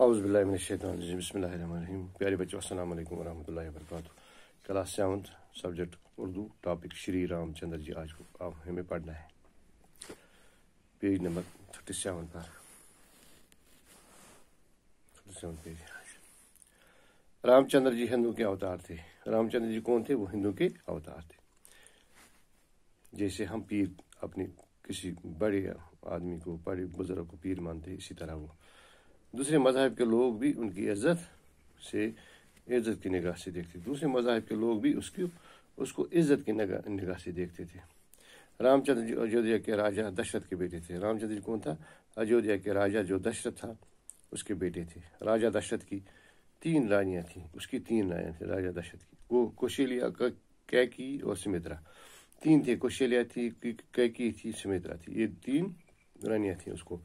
अउज़बिल्लाशैतरजीम बसमीम प्यारे बच्चों अल्लाम वरहमल work class seven subject Urdu topic Shri Ramchandra ji आज को आप हमें पढ़ना है पेज नंबर थर्टी सेवन पर रामचंद्र जी हिंदू के अवतार थे रामचंद्र जी कौन थे वो हिंदू के अवतार थे जैसे हम पीर अपने किसी बड़े आदमी को बड़े बुजुर्ग को पीर मानते इसी तरह वो दूसरे मजाहब के लोग भी उनकी इज्जत से इज्जत की निगाह से देखते थे दूसरे मजाहब के लोग भी उसकी उसको इज्जत की निगाह से देखते थे रामचंद्र जी अयोध्या के राजा दशरथ के बेटे थे रामचंद्र जी कौन था अयोध्या के राजा जो दशरथ था उसके बेटे थे राजा दशरथ की तीन रानियां थीं उसकी तीन रानियां थी राजा दशरथ की वो कौशल्या कैकी और सुमित्रा तीन थे कौशल्या थी कैकी थी सुमित्रा थी ये तीन रानियां थी उसको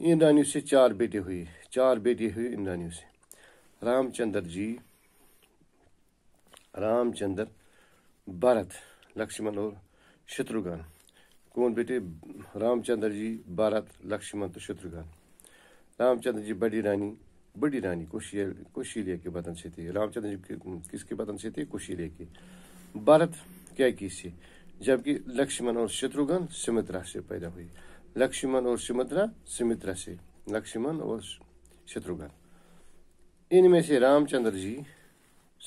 इंद्रानी से चार बेटे हुए चार बेटे हुए इंद्रानी से रामचंद्र जी रामचंद्र भरत लक्ष्मण और शत्रुघ्न कौन बेटे रामचंद्र जी भरत लक्ष्मण तो शत्रुघ्न रामचंद्र जी बड़ी रानी बड़ी रानी कुशील कुशीलिया के बदन से थे रामचंद्र जी किसके बदन से थे कुशीलिया के भरत क्या की से जबकि लक्ष्मण और शत्रुघ्न सुमित्रा से पैदा हुई लक्ष्मण और सुमित्रा सुमित्रा से लक्ष्मण और शत्रुघ्न इनमें से रामचंद्र जी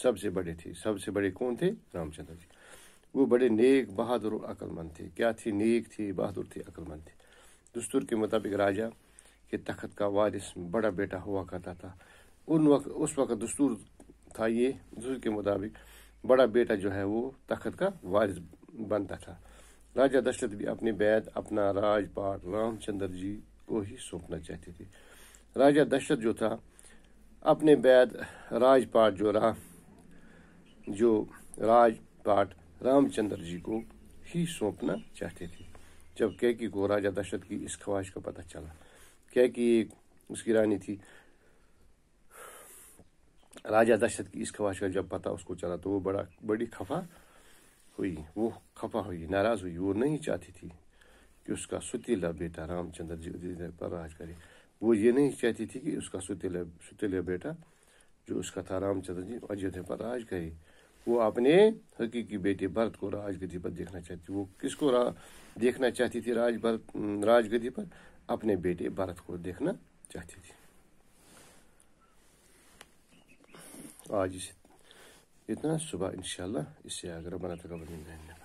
सबसे बड़े थे सबसे बड़े कौन थे रामचंद्र जी वो बड़े नेक बहादुर और अक्लमंद थे क्या थे नेक थे बहादुर थे अकलमंद थे दस्तूर के मुताबिक राजा के तख्त का वारिस बड़ा बेटा हुआ करता था उन वक्त उस वक्त दस्तूर था ये दस्तूर के मुताबिक बड़ा बेटा जो है वो तख्त का वारिस बनता था राजा दशरथ भी अपनी बैद अपना राजपाट रामचंद्र जी को ही सौंपना चाहते थे राजा दशरथ जो था अपने बैद राजपाट जो रहा जो राजपाट रामचंद्र जी को ही सौंपना चाहते थे जब कैकी को राजा दशरथ की इस ख्वाहिश का पता चला कैकी एक उसकी रानी थी राजा दशरथ की इस ख्वाहिश का जब पता उसको चला तो वो बड़ा बड़ी खफा हुई वो खफा हुई नाराज़ हुई वो नहीं चाहती थी कि उसका सुतीला बेटा रामचंद्र जी पर राज करे वो ये नहीं चाहती थी कि उसका सुतीला सुतीला बेटा जो उसका था रामचंद्र जी अयोध्या पर राज करे वो अपने हकीकी बेटे भरत को राजगदी पर देखना चाहती वो किसको रा, देखना चाहती थी राज भरत पर अपने बेटे भरत को देखना चाहती थी आज इस إذن الصبح إن شاء الله إسياق ربنا تقبل منا